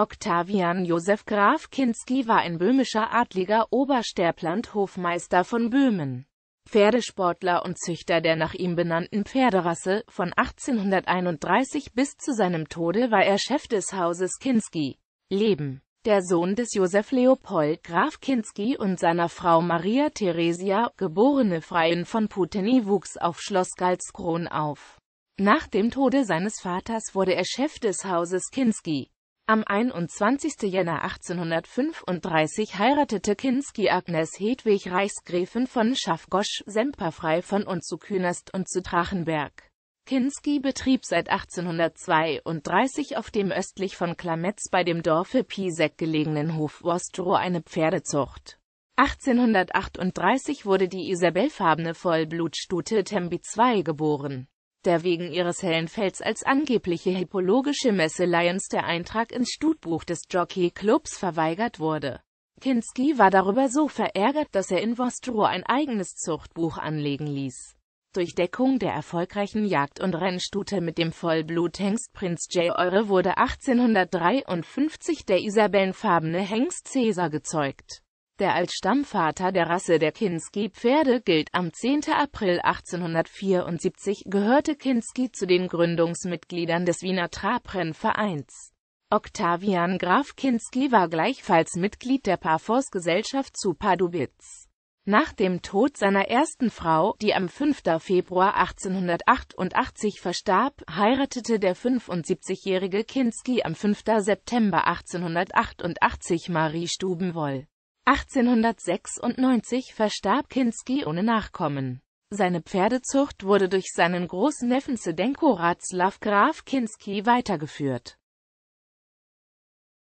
Octavian Josef Graf Kinski war ein böhmischer Adliger Obersterpland-Hofmeister von Böhmen. Pferdesportler und Züchter der nach ihm benannten Pferderasse, von 1831 bis zu seinem Tode war er Chef des Hauses Kinski. Leben der Sohn des Josef Leopold Graf Kinski und seiner Frau Maria Theresia, geborene Freien von Puteni, wuchs auf Schloss Galskron auf. Nach dem Tode seines Vaters wurde er Chef des Hauses Kinski. Am 21. Jänner 1835 heiratete Kinsky Agnes Hedwig Reichsgräfin von Schaffgosch, Semperfrei von und zu Künast und zu Drachenberg. Kinsky betrieb seit 1832 auf dem östlich von Klametz bei dem Dorfe Pisek gelegenen Hof Wostrow eine Pferdezucht. 1838 wurde die isabellfarbene Vollblutstute Tembi II geboren der wegen ihres hellen Fells als angebliche hippologische Messe Lions der Eintrag ins Studbuch des Jockey-Clubs verweigert wurde. Kinski war darüber so verärgert, dass er in Vostro ein eigenes Zuchtbuch anlegen ließ. Durch Deckung der erfolgreichen Jagd- und Rennstute mit dem Vollbluthengst Prinz J. Eure wurde 1853 der isabellenfarbene Hengst Caesar gezeugt der als Stammvater der Rasse der Kinsky-Pferde gilt. Am 10. April 1874 gehörte Kinsky zu den Gründungsmitgliedern des Wiener Trabrennvereins. Octavian Graf Kinsky war gleichfalls Mitglied der Parforce-Gesellschaft zu Padubitz. Nach dem Tod seiner ersten Frau, die am 5. Februar 1888 verstarb, heiratete der 75-jährige Kinsky am 5. September 1888 Marie Stubenwoll. 1896 verstarb Kinski ohne Nachkommen. Seine Pferdezucht wurde durch seinen Großneffen Zdenko Razlav Graf Kinsky weitergeführt